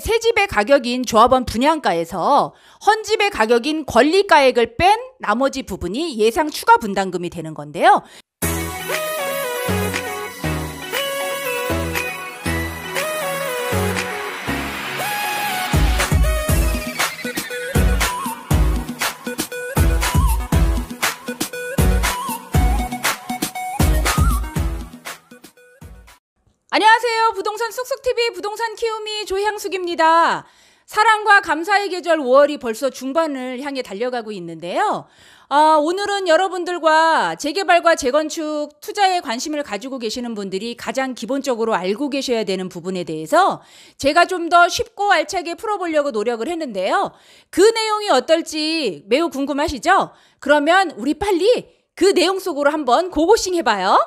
새 집의 가격인 조합원 분양가에서 헌집의 가격인 권리가액을 뺀 나머지 부분이 예상 추가 분담금이 되는 건데요. 부동산 쑥쑥TV 부동산 키우미 조향숙입니다. 사랑과 감사의 계절 5월이 벌써 중반을 향해 달려가고 있는데요. 아, 오늘은 여러분들과 재개발과 재건축 투자에 관심을 가지고 계시는 분들이 가장 기본적으로 알고 계셔야 되는 부분에 대해서 제가 좀 더 쉽고 알차게 풀어보려고 노력을 했는데요. 그 내용이 어떨지 매우 궁금하시죠? 그러면 우리 빨리 그 내용 속으로 한번 고고싱 해봐요.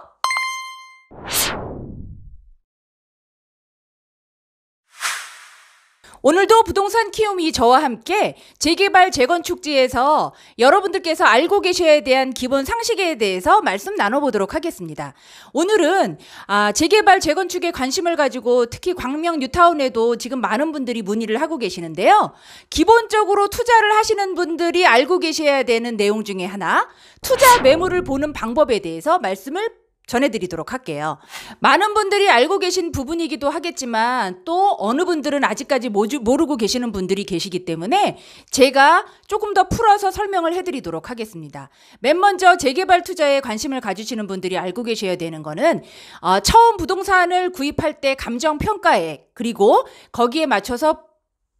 오늘도 부동산 키움이 저와 함께 재개발 재건축지에서 여러분들께서 알고 계셔야 대한 기본 상식에 대해서 말씀 나눠보도록 하겠습니다. 오늘은 아, 재개발 재건축에 관심을 가지고 특히 광명 뉴타운에도 지금 많은 분들이 문의를 하고 계시는데요. 기본적으로 투자를 하시는 분들이 알고 계셔야 되는 내용 중에 하나 투자 매물을 보는 방법에 대해서 말씀을 전해드리도록 할게요. 많은 분들이 알고 계신 부분이기도 하겠지만 또 어느 분들은 아직까지 모르고 계시는 분들이 계시기 때문에 제가 조금 더 풀어서 설명을 해드리도록 하겠습니다. 맨 먼저 재개발 투자에 관심을 가지시는 분들이 알고 계셔야 되는 거는 어, 처음 부동산을 구입할 때 감정평가액 그리고 거기에 맞춰서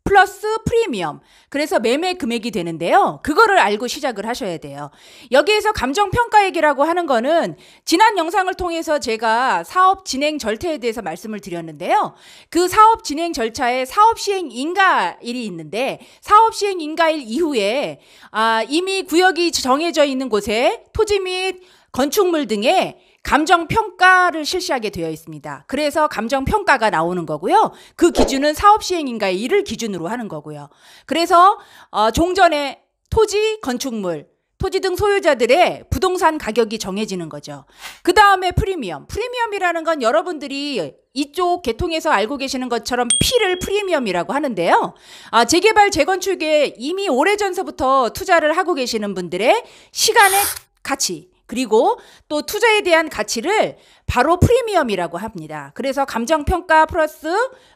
플러스 프리미엄. 그래서 매매 금액이 되는데요. 그거를 알고 시작을 하셔야 돼요. 여기에서 감정평가액이라고 하는 거는 지난 영상을 통해서 제가 사업 진행 절차에 대해서 말씀을 드렸는데요. 그 사업 진행 절차에 사업 시행 인가일이 있는데 사업 시행 인가일 이후에 아, 이미 구역이 정해져 있는 곳에 토지 및 건축물 등에 감정 평가를 실시하게 되어 있습니다. 그래서 감정 평가가 나오는 거고요. 그 기준은 사업 시행인가의 일을 기준으로 하는 거고요. 그래서 어, 종전에 토지, 건축물, 토지 등 소유자들의 부동산 가격이 정해지는 거죠. 그 다음에 프리미엄. 프리미엄이라는 건 여러분들이 이쪽 계통에서 알고 계시는 것처럼 피를 프리미엄이라고 하는데요. 아, 재개발, 재건축에 이미 오래전서부터 투자를 하고 계시는 분들의 시간의 가치, 그리고 또 투자에 대한 가치를 바로 프리미엄이라고 합니다. 그래서 감정평가 플러스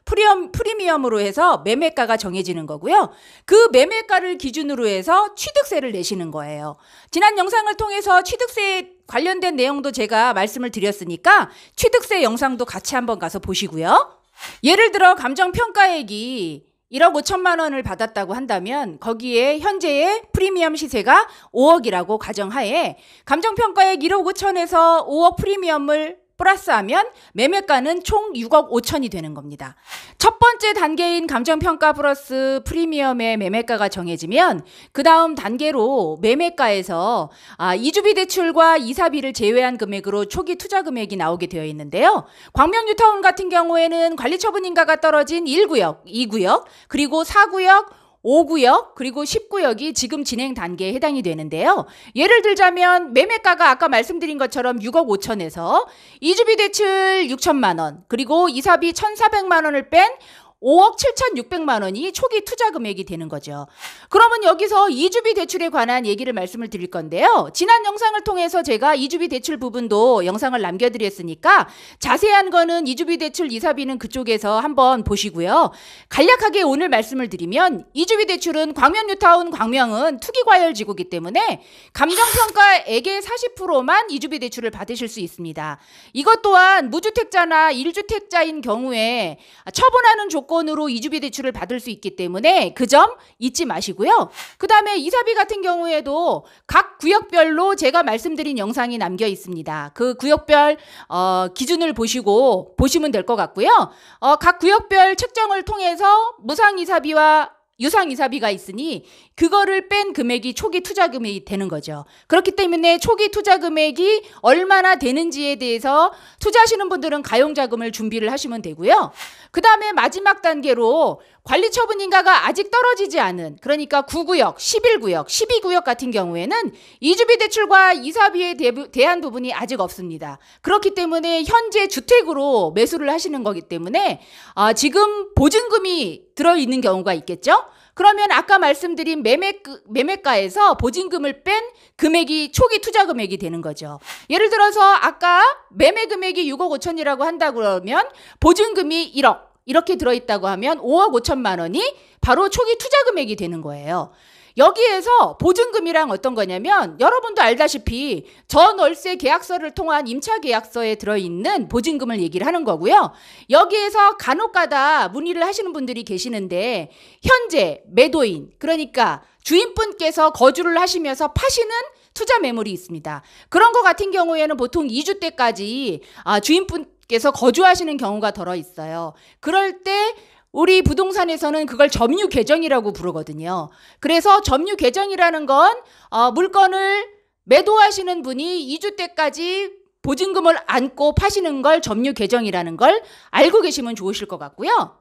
프리엄, 프리미엄으로 해서 매매가가 정해지는 거고요. 그 매매가를 기준으로 해서 취득세를 내시는 거예요. 지난 영상을 통해서 취득세 관련된 내용도 제가 말씀을 드렸으니까 취득세 영상도 같이 한번 가서 보시고요. 예를 들어 감정평가액이 1억 5천만 원을 받았다고 한다면 거기에 현재의 프리미엄 시세가 5억이라고 가정하에 감정평가액 1억 5천에서 5억 프리미엄을 플러스하면 매매가는 총 6억 5천이 되는 겁니다. 첫 번째 단계인 감정평가 플러스 프리미엄의 매매가가 정해지면 그 다음 단계로 매매가에서 아, 이주비 대출과 이사비를 제외한 금액으로 초기 투자 금액이 나오게 되어 있는데요. 광명뉴타운 같은 경우에는 관리처분 인가가 떨어진 1구역, 2구역, 그리고 4구역, 5구역 그리고 10구역이 지금 진행 단계에 해당이 되는데요. 예를 들자면 매매가가 아까 말씀드린 것처럼 6억 5천에서 이주비 대출 6천만 원 그리고 이사비 1,400만 원을 뺀 5억 7,600만 원이 초기 투자 금액이 되는 거죠. 그러면 여기서 이주비 대출에 관한 얘기를 말씀을 드릴 건데요. 지난 영상을 통해서 제가 이주비 대출 부분도 영상을 남겨드렸으니까 자세한 거는 이주비 대출 이사비는 그쪽에서 한번 보시고요. 간략하게 오늘 말씀을 드리면 이주비 대출은 광명 뉴타운 광명은 투기과열지구기 때문에 감정평가액의 40%만 이주비 대출을 받으실 수 있습니다. 이것 또한 무주택자나 1주택자인 경우에 처분하는 조건 건으로 이주비 대출을 받을 수 있기 때문에 그 점 잊지 마시고요. 그 다음에 이사비 같은 경우에도 각 구역별로 제가 말씀드린 영상이 남겨 있습니다. 그 구역별 어, 기준을 보시고 보시면 될 것 같고요. 어, 각 구역별 책정을 통해서 무상 이사비와 유상이사비가 있으니 그거를 뺀 금액이 초기 투자 금액이 되는 거죠. 그렇기 때문에 초기 투자 금액이 얼마나 되는지에 대해서 투자하시는 분들은 가용 자금을 준비를 하시면 되고요. 그 다음에 마지막 단계로 관리 처분 인가가 아직 떨어지지 않은 그러니까 9구역, 11구역, 12구역 같은 경우에는 이주비 대출과 이사비에 대한 부분이 아직 없습니다. 그렇기 때문에 현재 주택으로 매수를 하시는 거기 때문에 어, 지금 보증금이 들어있는 경우가 있겠죠? 그러면 아까 말씀드린 매매, 매매가에서 보증금을 뺀 금액이 초기 투자 금액이 되는 거죠. 예를 들어서 아까 매매 금액이 6억 5천이라고 한다 그러면 보증금이 1억, 이렇게 들어있다고 하면 5억 5천만 원이 바로 초기 투자 금액이 되는 거예요. 여기에서 보증금이랑 어떤 거냐면 여러분도 알다시피 전 월세 계약서를 통한 임차 계약서에 들어있는 보증금을 얘기를 하는 거고요. 여기에서 간혹가다 문의를 하시는 분들이 계시는데 현재 매도인 그러니까 주인분께서 거주를 하시면서 파시는 투자 매물이 있습니다. 그런 거 같은 경우에는 보통 2주 때까지 아, 주인분 께서 거주하시는 경우가 더러 있어요. 그럴 때 우리 부동산에서는 그걸 점유 계정이라고 부르거든요. 그래서 점유 계정이라는 건 어, 물건을 매도하시는 분이 2주 때까지 보증금을 안고 파시는 걸 점유 계정이라는 걸 알고 계시면 좋으실 것 같고요.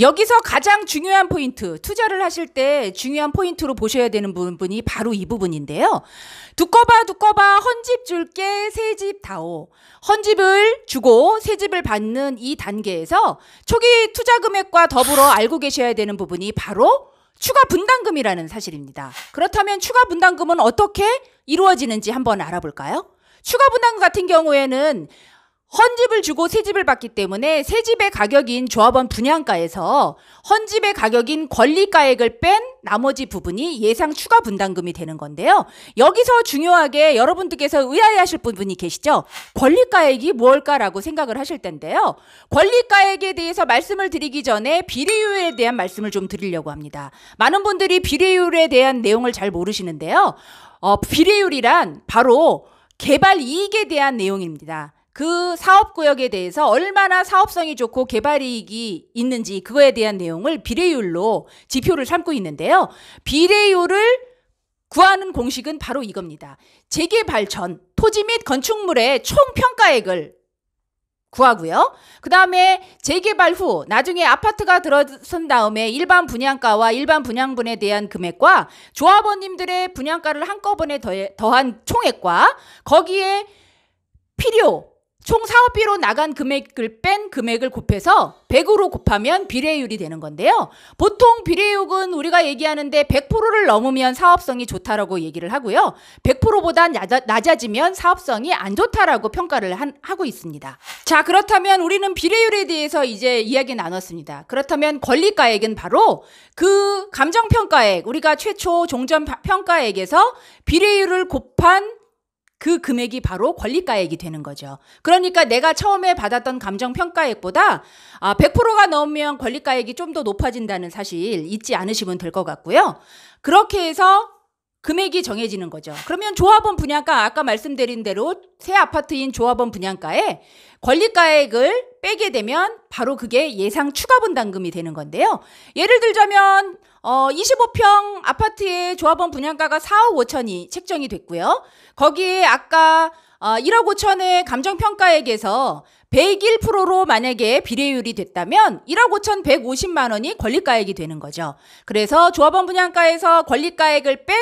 여기서 가장 중요한 포인트, 투자를 하실 때 중요한 포인트로 보셔야 되는 부분이 바로 이 부분인데요. 두꺼봐 두꺼봐 헌집 줄게 새집 다오. 헌집을 주고 새집을 받는 이 단계에서 초기 투자 금액과 더불어 알고 계셔야 되는 부분이 바로 추가 분담금이라는 사실입니다. 그렇다면 추가 분담금은 어떻게 이루어지는지 한번 알아볼까요? 추가 분담금 같은 경우에는 헌집을 주고 새집을 받기 때문에 새집의 가격인 조합원 분양가에서 헌집의 가격인 권리가액을 뺀 나머지 부분이 예상 추가 분담금이 되는 건데요. 여기서 중요하게 여러분들께서 의아해하실 부분이 계시죠? 권리가액이 뭘까라고 생각을 하실 텐데요. 권리가액에 대해서 말씀을 드리기 전에 비례율에 대한 말씀을 좀 드리려고 합니다. 많은 분들이 비례율에 대한 내용을 잘 모르시는데요. 어, 비례율이란 바로 개발 이익에 대한 내용입니다. 그 사업구역에 대해서 얼마나 사업성이 좋고 개발이익이 있는지 그거에 대한 내용을 비례율로 지표를 삼고 있는데요. 비례율을 구하는 공식은 바로 이겁니다. 재개발 전 토지 및 건축물의 총평가액을 구하고요. 그 다음에 재개발 후 나중에 아파트가 들어선 다음에 일반 분양가와 일반 분양분에 대한 금액과 조합원님들의 분양가를 한꺼번에 더한 총액과 거기에 필요 총 사업비로 나간 금액을 뺀 금액을 곱해서 100으로 곱하면 비례율이 되는 건데요. 보통 비례율은 우리가 얘기하는데 100%를 넘으면 사업성이 좋다라고 얘기를 하고요. 100%보다 낮아, 지면 사업성이 안 좋다라고 평가를 한, 하고 있습니다. 자 그렇다면 우리는 비례율에 대해서 이제 이야기 나눴습니다. 그렇다면 권리가액은 바로 그 감정평가액 우리가 최초 종전평가액에서 비례율을 곱한 그 금액이 바로 권리가액이 되는 거죠. 그러니까 내가 처음에 받았던 감정평가액보다 100%가 아, 넘으면 권리가액이 좀 더 높아진다는 사실 잊지 않으시면 될 것 같고요. 그렇게 해서 금액이 정해지는 거죠. 그러면 조합원 분양가 아까 말씀드린 대로 새 아파트인 조합원 분양가에 권리가액을 빼게 되면 바로 그게 예상 추가 분담금이 되는 건데요. 예를 들자면 어 25평 아파트의 조합원 분양가가 4억 5천이 책정이 됐고요. 거기에 아까 1억 아, 5천의 감정평가액에서 101%로 만약에 비례율이 됐다면 1억 5천 150만 원이 권리가액이 되는 거죠. 그래서 조합원 분양가에서 권리가액을 뺀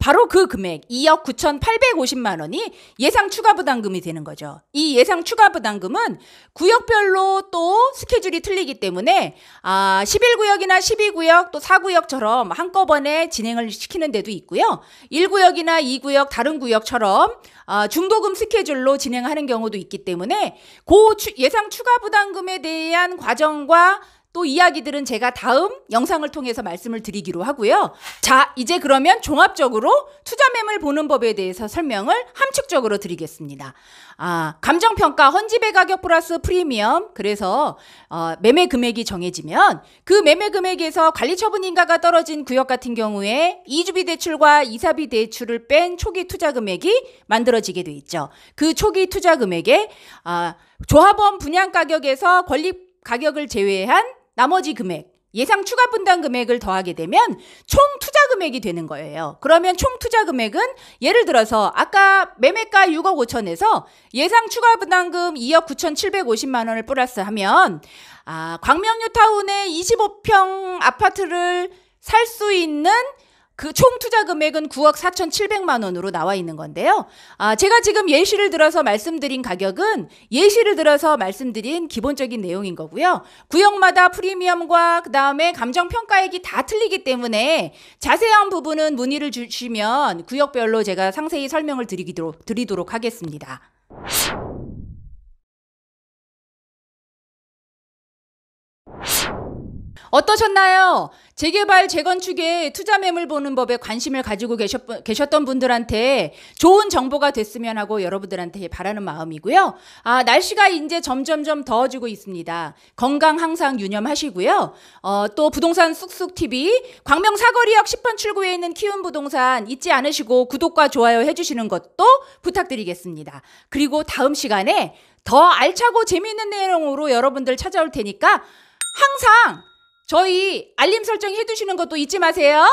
바로 그 금액 2억 9,850만 원이 예상 추가 부담금이 되는 거죠. 이 예상 추가 부담금은 구역별로 또 스케줄이 틀리기 때문에 아, 11구역이나 12구역 또 4구역처럼 한꺼번에 진행을 시키는 데도 있고요. 1구역이나 2구역 다른 구역처럼 아, 중도금 스케줄로 진행하는 경우도 있기 때문에 고 추, 예상 추가 부담금에 대한 과정과 또 이야기들은 제가 다음 영상을 통해서 말씀을 드리기로 하고요. 자, 이제 그러면 종합적으로 투자 매물 보는 법에 대해서 설명을 함축적으로 드리겠습니다. 아, 감정평가 헌지배 가격 플러스 프리미엄. 그래서 어, 매매 금액이 정해지면 그 매매 금액에서 관리 처분 인가가 떨어진 구역 같은 경우에 이주비 대출과 이사비 대출을 뺀 초기 투자 금액이 만들어지게 돼 있죠. 그 초기 투자 금액에 아, 조합원 분양 가격에서 권리 가격을 제외한 나머지 금액 예상 추가 분담 금액을 더하게 되면 총 투자 금액이 되는 거예요. 그러면 총 투자 금액은 예를 들어서 아까 매매가 6억 5천에서 예상 추가 분담금 2억 9,750만 천 원을 플러스 하면 아, 광명뉴타운의 25평 아파트를 살 수 있는 그총 투자 금액은 9억 4,700만 원으로 나와 있는 건데요. 아, 제가 지금 예시를 들어서 말씀드린 가격은 예시를 들어서 말씀드린 기본적인 내용인 거고요. 구역마다 프리미엄과 그다음에 감정 평가액이 다 틀리기 때문에 자세한 부분은 문의를 주시면 구역별로 제가 상세히 설명을 드리도 드리도록 하겠습니다. 어떠셨나요? 재개발, 재건축에 투자 매물 보는 법에 관심을 가지고 계셨, 던 분들한테 좋은 정보가 됐으면 하고 여러분들한테 바라는 마음이고요. 아, 날씨가 이제 점점점 더워지고 있습니다. 건강 항상 유념하시고요. 어, 또 부동산 쑥쑥TV, 광명 사거리역 10번 출구에 있는 키움 부동산 잊지 않으시고 구독과 좋아요 해주시는 것도 부탁드리겠습니다. 그리고 다음 시간에 더 알차고 재미있는 내용으로 여러분들 찾아올 테니까 항상 저희 알림 설정 해두시는 것도 잊지 마세요.